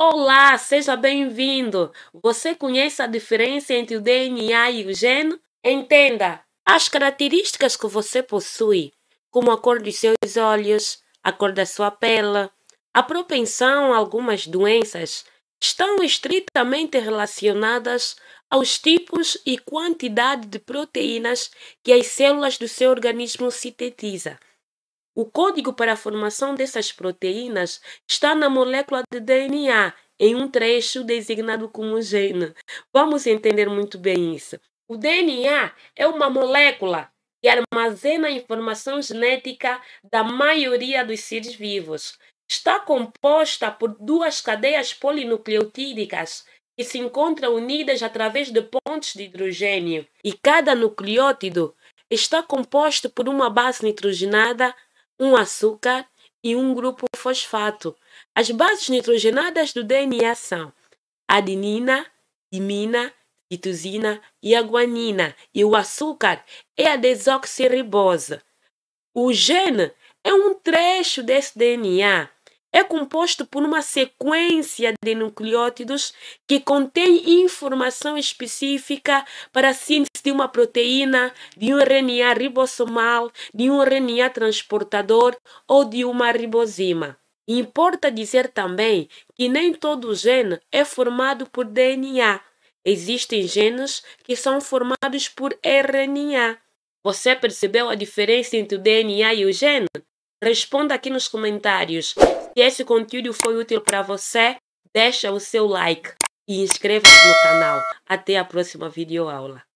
Olá, seja bem-vindo! Você conhece a diferença entre o DNA e o gene? Entenda! As características que você possui, como a cor dos seus olhos, a cor da sua pele, a propensão a algumas doenças, estão estritamente relacionadas aos tipos e quantidade de proteínas que as células do seu organismo sintetizam. O código para a formação dessas proteínas está na molécula de DNA, em um trecho designado como gene. Vamos entender muito bem isso. O DNA é uma molécula que armazena a informação genética da maioria dos seres vivos. Está composta por duas cadeias polinucleotídicas que se encontram unidas através de pontes de hidrogênio, e cada nucleótido está composto por uma base nitrogenada um açúcar e um grupo fosfato. As bases nitrogenadas do DNA são adenina, timina, citosina e guanina, e o açúcar é a desoxirribose. O gene é um trecho desse DNA é composto por uma sequência de nucleótidos que contém informação específica para a síntese de uma proteína, de um RNA ribossomal, de um RNA transportador ou de uma ribosima. Importa dizer também que nem todo gene é formado por DNA. Existem genes que são formados por RNA. Você percebeu a diferença entre o DNA e o gene? Responda aqui nos comentários. Se esse conteúdo foi útil para você, deixa o seu like e inscreva-se no canal. Até a próxima videoaula.